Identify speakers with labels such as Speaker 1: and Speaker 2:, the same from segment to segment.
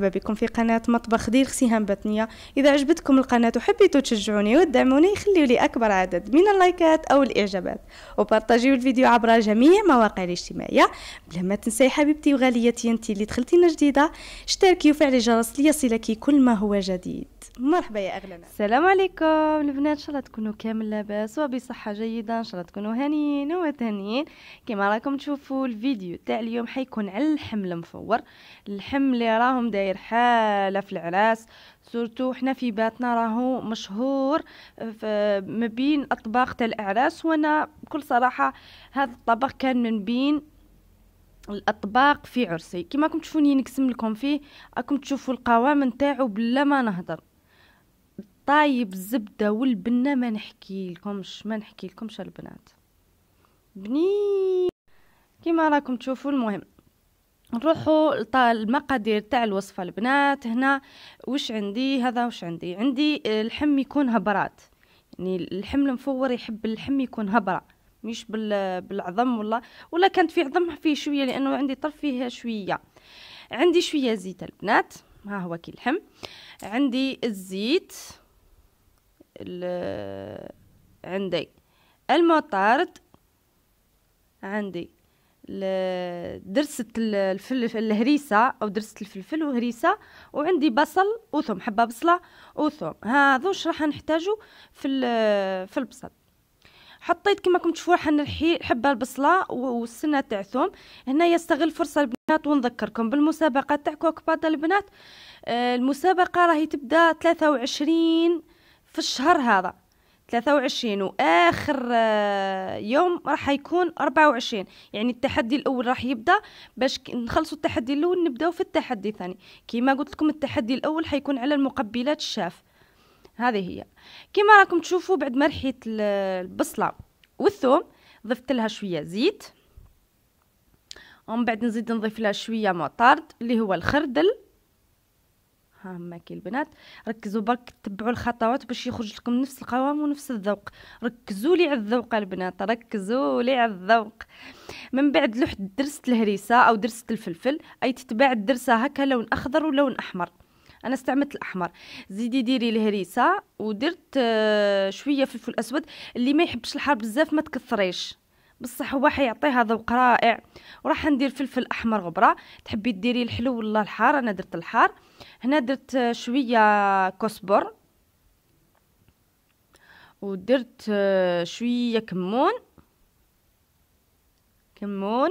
Speaker 1: مرحبا بكم في قناة مطبخ دير سهام بطنية إذا عجبتكم القناة وحبيتوا تشجعوني ودعموني خليوا لي أكبر عدد من اللايكات أو الإعجابات وبارطاجيو الفيديو عبر جميع مواقع الاجتماعية بلا ما تنسي حبيبتي وغاليتي أنت اللي دخلتينا جديدة اشتركي وفعل الجرس ليصلك كل ما هو جديد مرحبا يا أغلنا السلام عليكم البنات إن شاء الله تكونوا كامل لاباس وبصحة جيدة إن شاء الله تكونوا هانيين ومتهنيين كما راكم تشوفوا الفيديو تاع اليوم حيكون على الحمل مفور الحمل اللي راهم داير داير حاله في العراس سورتو حنا في باتنا راهو مشهور ما بين اطباق تاع الاعراس وانا بكل صراحه هذا الطبق كان من بين الاطباق في عرسي كيما راكم تشوفوني نقسم لكم فيه راكم تشوفوا القوام نتاعو بلا ما نهضر طايب الزبده والبنه ما نحكي لكمش ما نحكي لكمش البنات بني كيما راكم تشوفوا المهم نروحوا المقادير تاع الوصفه البنات هنا وش عندي هذا وش عندي عندي الحم يكون هبرات يعني اللحم المفور يحب اللحم يكون هبره مش بالعظم ولا ولا كانت في عظم فيه شويه لانه عندي طرف فيه شويه عندي شويه زيت البنات ها هو كي اللحم عندي الزيت عندي المطارد عندي درسة الفلفل الهريسة أو درسة الفلفل وهريسة وعندي بصل وثوم حبة بصلة وثوم هذو واش راح نحتاجو في في البصل حطيت كما راكم تشوفوا حن نرحي حبه البصله والسنه تاع الثوم هنا يستغل فرصه البنات ونذكركم بالمسابقه تاع كوكباطا البنات آه، المسابقه راهي تبدا 23 في الشهر هذا 23 واخر آه، يوم راح يكون 24 يعني التحدي الاول راح يبدا باش نخلصوا التحدي الاول نبداو في التحدي الثاني كيما قلت لكم التحدي الاول حيكون على المقبلات الشاف هذه هي كيما راكم تشوفوا بعد ما رحيت البصله والثوم ضفت لها شويه زيت ومن بعد نزيد نضيف لها شويه مطارد اللي هو الخردل هما كي البنات ركزوا برك تبعوا الخطوات باش يخرج لكم نفس القوام ونفس الذوق ركزوا لي على الذوق البنات ركزوا لي على الذوق من بعد لوح درست الهريسه او درست الفلفل اي تتباع الدرسه هكا لون اخضر ولون احمر انا استعملت الاحمر زيدي ديري الهريسه ودرت آه، شويه فلفل اسود اللي ما يحبش الحار بزاف ما تكثريش بصح هو حيعطيها ذوق رائع وراح ندير فلفل احمر غبره تحبي ديري الحلو ولا الحار انا درت الحار هنا درت شويه كسبر ودرت شويه كمون كمون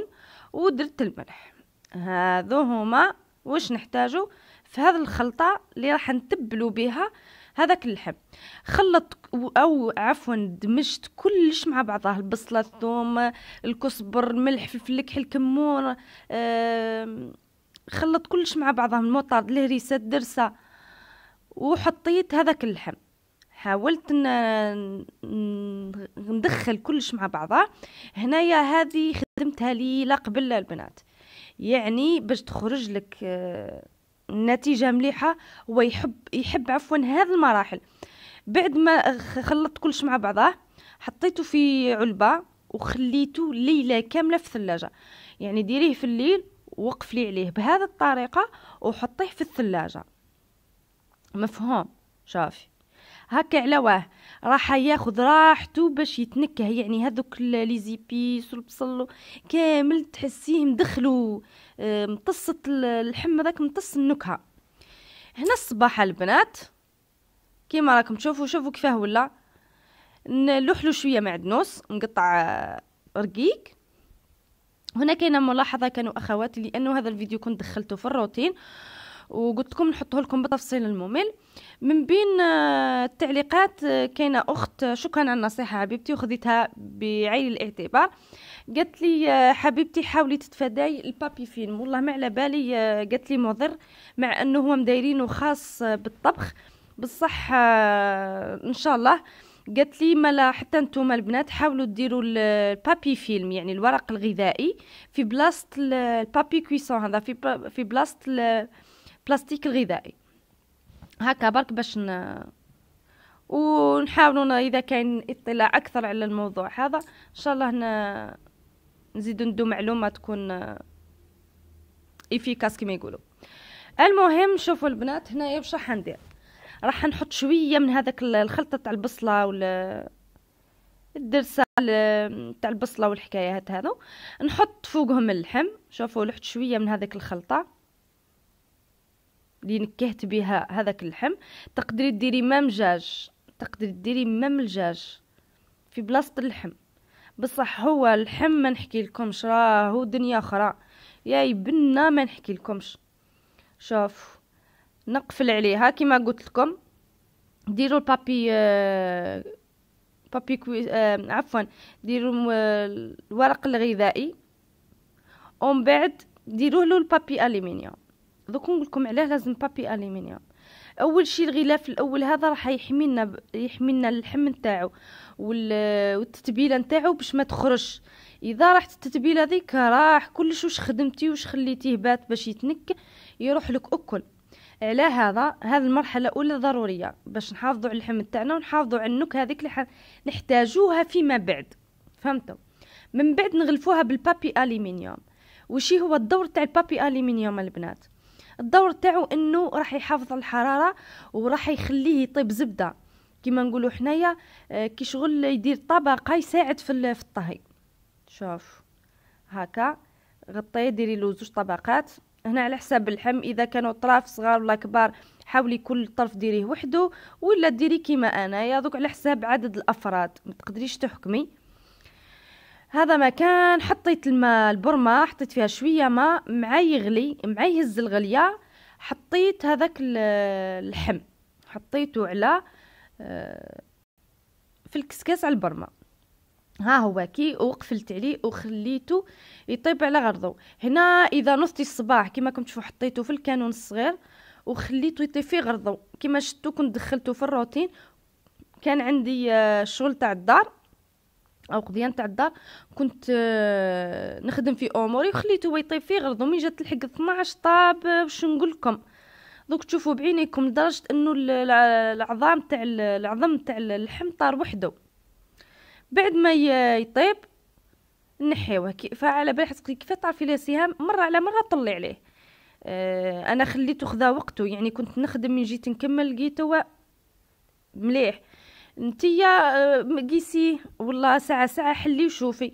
Speaker 1: ودرت الملح هذو هما واش نحتاجو في هذه الخلطه اللي راح نتبلو بها هذاك اللحم خلط او عفوا دمجت كلش مع بعضها البصله الثوم الكزبر الملح فلفل الكحل الكمون خلط كلش مع بعضها المطرد الهريسه الدرسه وحطيت هذاك اللحم حاولت ندخل كلش مع بعضها هنايا هذه خدمتها لي لا قبل البنات يعني باش تخرج لك آه نتيجة مليحة هو يحب يحب عفوا هذه المراحل بعد ما خلطت كلش مع بعضاه حطيته في علبة وخليته ليلة كاملة في الثلاجة يعني ديريه في الليل وقفلي عليه بهذه الطريقة وحطيه في الثلاجة مفهوم شافي هكا واه راح ياخذ راحته باش يتنكه يعني هذوك لي زيبيس والبصل كامل تحسيه مدخلو مطصة آه، اللحم هذاك مطص النكهه هنا الصباح البنات كيما راكم تشوفوا شوفوا كيفاه ولا نلوحلو شويه معدنوس نقطع آه، رقيق هنا كاينه ملاحظه كانوا اخواتي لانه هذا الفيديو كنت دخلته في الروتين وقلت لكم نحطه لكم بتفصيل الممل من بين آه، التعليقات آه، كاينه اخت آه، شكرا على النصيحه حبيبتي وخذيتها بعين الاعتبار قالت لي حبيبتي حاولي تتفاداي البابي فيلم والله ما على بالي قالت لي مضر مع انه هو مدايرينه خاص بالطبخ بصح ان شاء الله قالت لي ملا حتى نتوما البنات حاولوا ديروا البابي فيلم يعني الورق الغذائي في بلاصه البابي كويسون هذا في في بلاصه البلاستيك الغذائي هكا برك باش ن... ونحاولوا اذا كان اطلاع اكثر على الموضوع هذا ان شاء الله ن... نزيد ندو معلومه تكون افيكاس كما يقولوا المهم شوفوا البنات هنايا واش راح ندير راح نحط شويه من هذاك الخلطه تاع البصله ولا الدرسه تاع البصله والحكايات هذو نحط فوقهم اللحم شوفوا لحت شويه من هذاك الخلطه اللي نكهت بها هذاك اللحم تقدري ديري مام جاج تقدري ديري مام الجاج في بلاصه اللحم بصح هو اللحم ما نحكي لكمش راهو دنيا اخرى يا يبنا ما نحكي لكمش شوف نقفل عليها كما قلت لكم ديروا البابي آه، بابي كوي آه، عفوا ديروا الورق الغذائي ومن بعد ديروا له البابي الومنيوم دوك نقول لكم علاه لازم بابي الومنيوم اول شيء الغلاف الاول هذا راح يحمينا يحمينا يحمي اللحم نتاعو والتتبيله نتاعو باش ما تخرجش اذا راحت التتبيله ذيك راح كلش واش خدمتي واش خليتيه بات باش يتنك يروح لك اكل على هذا هذه المرحله الاولى ضروريه باش نحافظوا على اللحم تاعنا ونحافظوا على النكهه هذيك اللي ح... نحتاجوها فيما بعد فهمتوا من بعد نغلفوها بالبابي الومنيوم وشي هو الدور تاع البابي الومنيوم البنات الدور تاعو انه راح يحافظ على الحراره وراح يخليه يطيب زبده كيما نقولوا حنايا آه، كي شغل يدير طبقه يساعد في في الطهي شوف هكا غطيه ديري له زوج طبقات هنا على حساب اللحم اذا كانوا طراف صغار ولا كبار حاولي كل طرف ديريه وحده ولا ديري كيما انايا دوك على حساب عدد الافراد ما تقدريش تحكمي هذا مكان حطيت الماء البرمة حطيت فيها شوية ماء معي يغلي معي يهز الغلية حطيت هذاك اللحم حطيته على آه، في الكسكاس على البرمة ها هو كي وقفلت عليه وخليته يطيب على غرضه هنا اذا نصتي الصباح كما كنت تشوفوا حطيته في الكانون الصغير وخليته يطيب في غرضه كما شفتو كنت دخلته في الروتين كان عندي آه، شغل تاع الدار او قضيه نتاع الدار كنت آه، نخدم في اموري وخليته هو يطيب فيه غرضو من جات الحق 12 طاب آه، واش نقول لكم دوك تشوفوا بعينيكم لدرجه انه العظام تاع العظم تاع اللحم طار وحده بعد ما يطيب نحيوه فعلى بالي حسيت كيف تعرفي ليه سهام مره على مره طلي عليه آه، انا خليته خذا وقته يعني كنت نخدم من جيت نكمل لقيته مليح نتيا آه، قيسي والله ساعه ساعه حلي وشوفي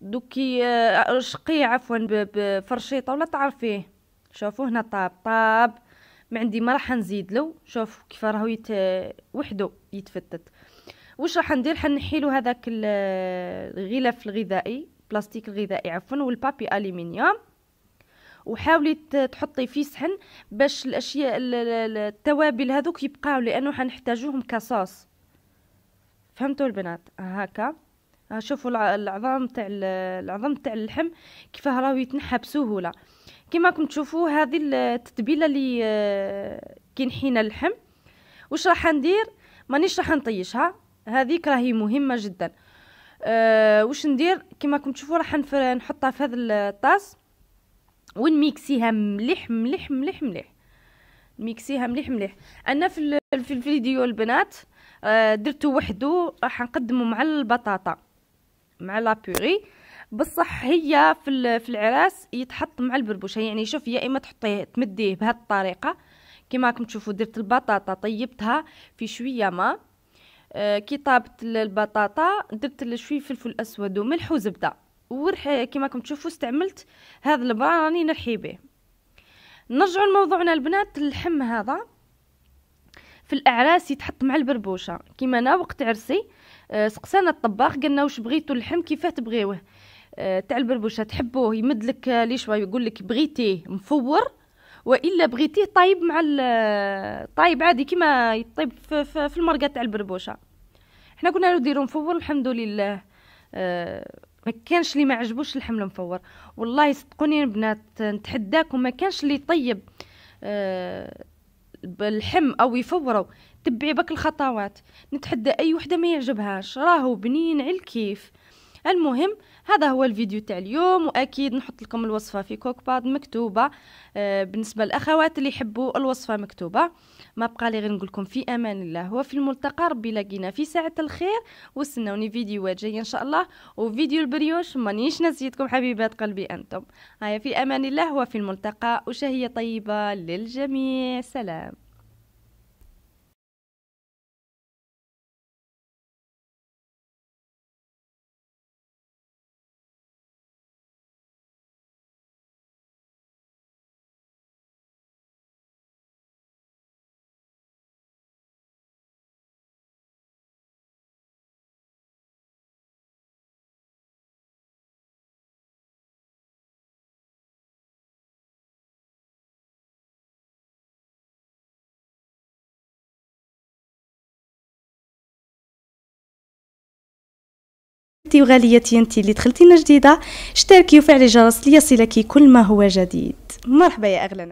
Speaker 1: دوكي آه، رشقيه عفوا بفرشيطه ولا تعرفيه شوفوا هنا طاب طاب ما عندي ما راح نزيد له شوف كيف راهو يت... وحده يتفتت واش راح ندير حنحيلو هذاك الغلاف آه، الغذائي بلاستيك الغذائي عفوا والبابي الومنيوم وحاولي تحطي في صحن باش الاشياء التوابل هذوك يبقاو لانه حنحتاجوهم كصوص فهمتوا البنات هكا شوفوا العظام تاع العظام تاع اللحم كيفاه راهو يتنحى بسهوله كما راكم تشوفوا هذه التتبيله اللي آه، كي نحينا اللحم واش راح ندير مانيش راح نطيشها هذيك راهي مهمه جدا أه واش ندير كما راكم تشوفوا راح نحطها في هذا الطاس ونميكسيها مليح مليح مليح مليح نميكسيها مليح مليح انا في الفيديو البنات آه، درته وحده نقدمو مع البطاطا مع لابوري بصح هي في في العراس يتحط مع البربوشه يعني شوف يا اما تحطيه تمديه بهذه الطريقه كما راكم تشوفوا درت البطاطا طيبتها في شويه ما آه، كي طابت البطاطا درت شويه فلفل اسود وملح وزبده ورح كما راكم تشوفوا استعملت هذا البراني نرحي به نرجعوا لموضوعنا البنات اللحم هذا في الاعراس يتحط مع البربوشه كيما انا وقت عرسي آه، سقسانا الطباخ قالنا واش بغيتو اللحم كيفاه تبغيوه آه، تاع البربوشه تحبوه يمد لك آه، لي شويه يقول لك بغيتيه مفور والا بغيتيه طايب مع طايب عادي كيما يطيب في, في, في المرقه تاع البربوشه حنا كنا نديرو مفور الحمد لله ما كانش اللي ما عجبوش اللحم المفور والله صدقوني البنات نتحداكم ما كانش اللي طيب بالحم او يفوروا تبعي بك الخطوات نتحدى اي وحده ما يعجبهاش راهو بنين على الكيف المهم هذا هو الفيديو تاع اليوم واكيد نحط لكم الوصفه في كوك باد مكتوبه آه، بالنسبه للاخوات اللي يحبوا الوصفه مكتوبه ما بقى لي غير نقول لكم في امان الله وفي الملتقى ربي لقينا في ساعه الخير واستناوني فيديوهات جايه ان شاء الله وفيديو البريوش مانيش نسيتكم حبيبات قلبي انتم هيا في امان الله وفي الملتقى وشهيه طيبه للجميع سلام انت وغاليتي انت اللي دخلتينا جديده اشتركي وفعلي الجرس ليصلك كل ما هو جديد مرحبا يا اغلى